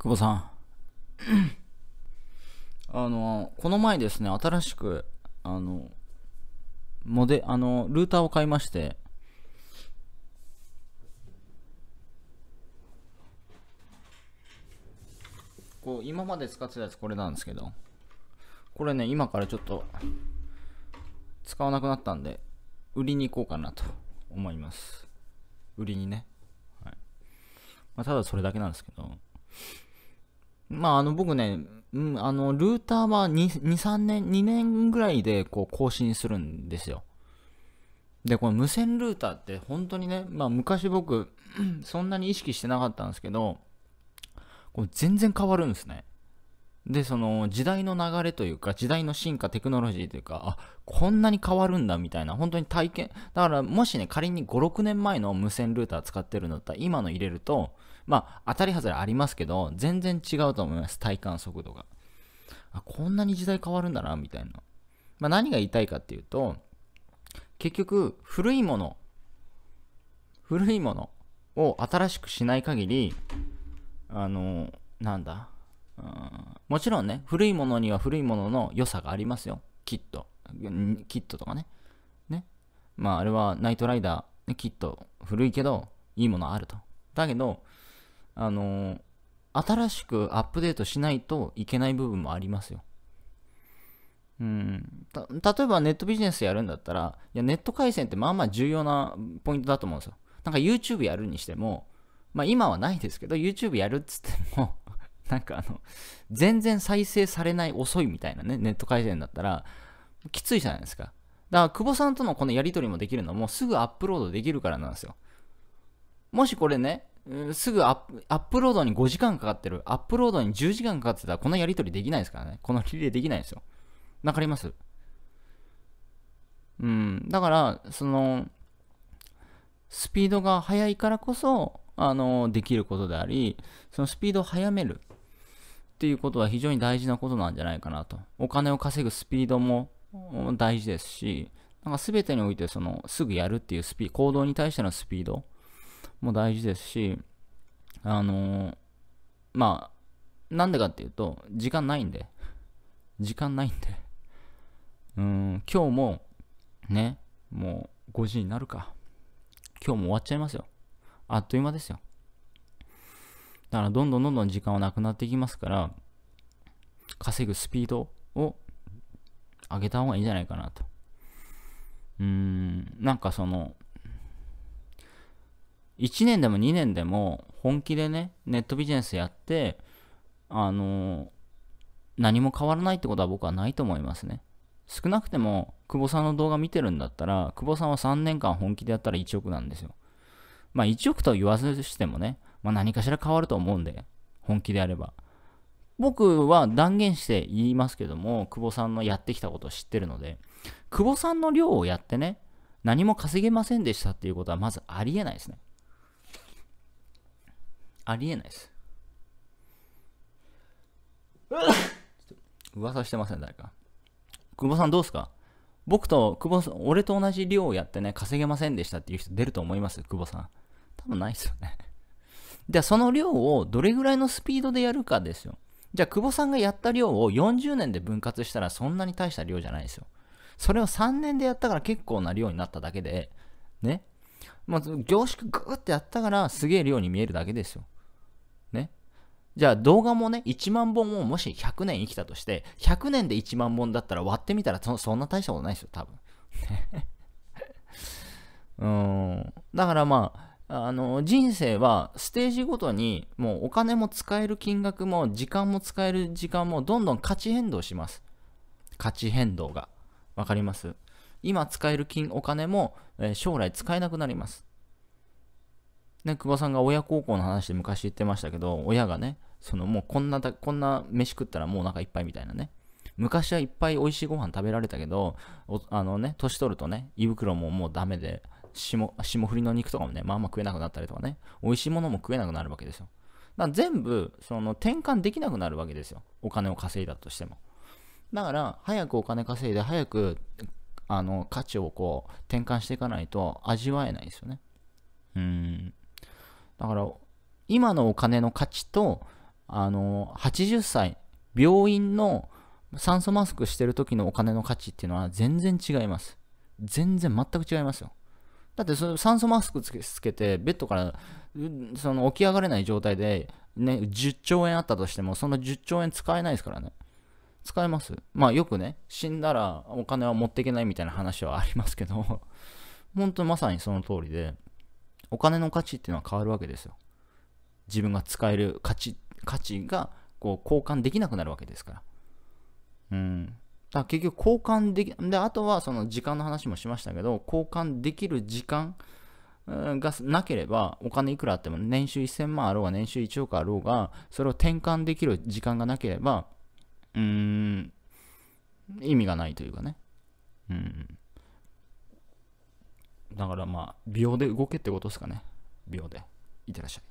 久保さん。あの、この前ですね、新しく、あの、モデ、あの、ルーターを買いまして、こう、今まで使ってたやつこれなんですけど、これね、今からちょっと、使わなくなったんで、売りに行こうかなと思います。売りにね。はい。まあ、ただそれだけなんですけど、まあ、あの、僕ね、うん、あの、ルーターは2、2 3年、2年ぐらいでこう更新するんですよ。で、この無線ルーターって本当にね、まあ昔僕、そんなに意識してなかったんですけど、こう全然変わるんですね。で、その時代の流れというか、時代の進化、テクノロジーというか、あ、こんなに変わるんだみたいな、本当に体験、だからもしね、仮に5、6年前の無線ルーター使ってるんだったら、今の入れると、まあ、当たり外れありますけど、全然違うと思います、体感速度が。あ、こんなに時代変わるんだな、みたいな。まあ、何が言いたいかっていうと、結局、古いもの、古いものを新しくしない限り、あの、なんだ、もちろんね、古いものには古いものの良さがありますよ。キット。キットとかね。ね。まあ、あれはナイトライダー、キット、古いけど、いいものあると。だけど、あの新しくアップデートしないといけない部分もありますよ。うん、例えばネットビジネスやるんだったら、いやネット回線ってまあまあ重要なポイントだと思うんですよ。なんか YouTube やるにしても、まあ今はないですけど、YouTube やるっつっても なんかあの、全然再生されない遅いみたいなね、ネット回線だったら、きついじゃないですか。だから、久保さんとのこのやり取りもできるのもすぐアップロードできるからなんですよ。もしこれね、すぐアップロードに5時間かかってる、アップロードに10時間かかってたら、このやり取りできないですからね。このリレーできないですよ。わかりますうん。だから、その、スピードが速いからこそ、あの、できることであり、そのスピードを速めるっていうことは非常に大事なことなんじゃないかなと。お金を稼ぐスピードも大事ですし、なんか全てにおいて、その、すぐやるっていうスピード、行動に対してのスピード。も大事ですし、あのー、まあ、なんでかっていうと、時間ないんで、時間ないんで、うん、今日も、ね、もう5時になるか、今日も終わっちゃいますよ。あっという間ですよ。だからどんどんどんどん時間はなくなっていきますから、稼ぐスピードを上げた方がいいんじゃないかなと。うーん、なんかその、1年でも2年でも本気でね、ネットビジネスやって、あの、何も変わらないってことは僕はないと思いますね。少なくても、久保さんの動画見てるんだったら、久保さんは3年間本気でやったら1億なんですよ。まあ1億と言わずしてもね、まあ何かしら変わると思うんで、本気でやれば。僕は断言して言いますけども、久保さんのやってきたことを知ってるので、久保さんの量をやってね、何も稼げませんでしたっていうことはまずありえないですね。ありえないです。噂してません、誰か。久保さんどうすか僕と久保さん、俺と同じ量をやってね、稼げませんでしたっていう人出ると思います久保さん。多分ないですよね。じゃあその量をどれぐらいのスピードでやるかですよ。じゃあ久保さんがやった量を40年で分割したらそんなに大した量じゃないですよ。それを3年でやったから結構な量になっただけで、ね。まあ、凝縮グーってやったからすげえ量に見えるだけですよ。じゃあ動画もね、1万本をもし100年生きたとして、100年で1万本だったら割ってみたらそんな大したことないですよ、多分。うん。だからまあ、あの人生はステージごとにもうお金も使える金額も時間も使える時間もどんどん価値変動します。価値変動が。わかります今使える金お金も、えー、将来使えなくなります。ね、久保さんが親孝行の話で昔言ってましたけど、親がね、そのもうこんなこんな飯食ったらもうお腹いっぱいみたいなね。昔はいっぱい美味しいご飯食べられたけど、あのね、年取るとね、胃袋ももうダメで、霜降りの肉とかもね、まあまあ食えなくなったりとかね、美味しいものも食えなくなるわけですよ。だから全部、その転換できなくなるわけですよ。お金を稼いだとしても。だから、早くお金稼いで、早く、あの、価値をこう、転換していかないと味わえないですよね。うん。だから、今のお金の価値と、あの、80歳、病院の酸素マスクしてる時のお金の価値っていうのは全然違います。全然全く違いますよ。だってその酸素マスクつけて、ベッドからその起き上がれない状態で、ね、10兆円あったとしても、その10兆円使えないですからね。使えますまあよくね、死んだらお金は持っていけないみたいな話はありますけど、本当まさにその通りで、お金の価値っていうのは変わるわけですよ。自分が使える価値、価値がこう交換できなくなるわけですから。うん。だから結局交換でき、で、あとはその時間の話もしましたけど、交換できる時間がなければ、お金いくらあっても、年収1000万あろうが、年収1億あろうが、それを転換できる時間がなければ、うーん、意味がないというかね。だからまあ、秒で動けってことですかね。秒で。いってらっしゃい。